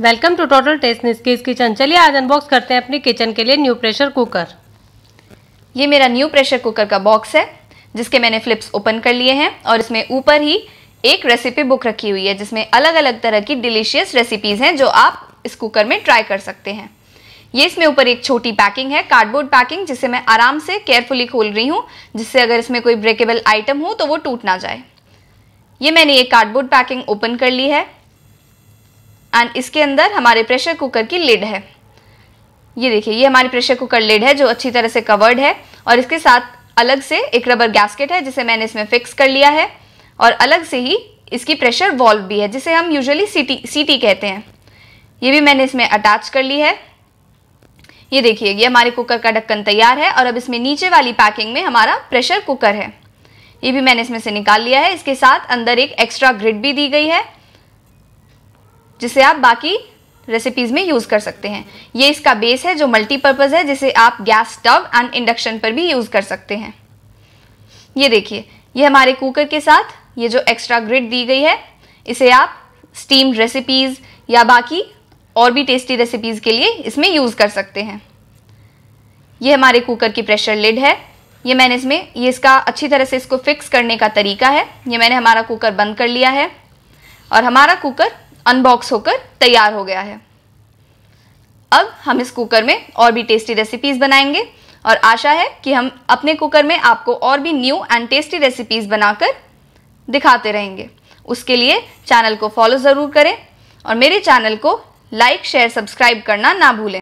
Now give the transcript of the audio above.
welcome to total test निस्कीज kitchen चलिए आज अनबॉक्स करते हैं अपने किचन के लिए न्यू प्रेशर कुकर ये मेरा न्यू प्रेशर कुकर का बॉक्स है जिसके मैंने फ्लिप्स ओपन कर लिए हैं और इसमें ऊपर ही एक रेसिपी बुक रखी हुई है जिसमें अलग अलग तरह की डिलीशियस रेसिपीज़ हैं जो आप इस कुकर में ट्राई कर सकते हैं ये इसमें ऊपर एक छोटी पैकिंग है कार्डबोर्ड पैकिंग जिसे मैं आराम से केयरफुली खोल रही हूँ जिससे अगर इसमें कोई ब्रेकेबल आइटम हो तो वो टूट ना जाए ये मैंने एक कार्डबोर्ड पैकिंग ओपन कर ली है एंड इसके अंदर हमारे प्रेशर कुकर की लिड है ये देखिए ये हमारी प्रेशर कुकर लिड है जो अच्छी तरह से कवर्ड है और इसके साथ अलग से एक रबर गैस्केट है जिसे मैंने इसमें फिक्स कर लिया है और अलग से ही इसकी प्रेशर वॉल्व भी है जिसे हम यूजुअली सीटी सीटी कहते हैं ये भी मैंने इसमें अटैच कर ली है ये देखिए ये हमारे कुकर का ढक्कन तैयार है और अब इसमें नीचे वाली पैकिंग में हमारा प्रेशर कुकर है ये भी मैंने इसमें से निकाल लिया है इसके साथ अंदर एक एक्स्ट्रा ग्रिड भी दी गई है जिसे आप बाकी रेसिपीज़ में यूज़ कर सकते हैं ये इसका बेस है जो मल्टीपर्पज़ है जिसे आप गैस स्टव एंड इंडक्शन पर भी यूज़ कर सकते हैं ये देखिए ये हमारे कुकर के साथ ये जो एक्स्ट्रा ग्रिड दी गई है इसे आप स्टीम रेसिपीज़ या बाकी और भी टेस्टी रेसिपीज़ के लिए इसमें यूज़ कर सकते हैं ये हमारे कुकर की प्रेशर लिड है ये मैंने इसमें ये इसका अच्छी तरह से इसको फिक्स करने का तरीका है ये मैंने हमारा कुकर बंद कर लिया है और हमारा कुकर अनबॉक्स होकर तैयार हो गया है अब हम इस कुकर में और भी टेस्टी रेसिपीज़ बनाएंगे और आशा है कि हम अपने कुकर में आपको और भी न्यू एंड टेस्टी रेसिपीज़ बनाकर दिखाते रहेंगे उसके लिए चैनल को फॉलो ज़रूर करें और मेरे चैनल को लाइक शेयर सब्सक्राइब करना ना भूलें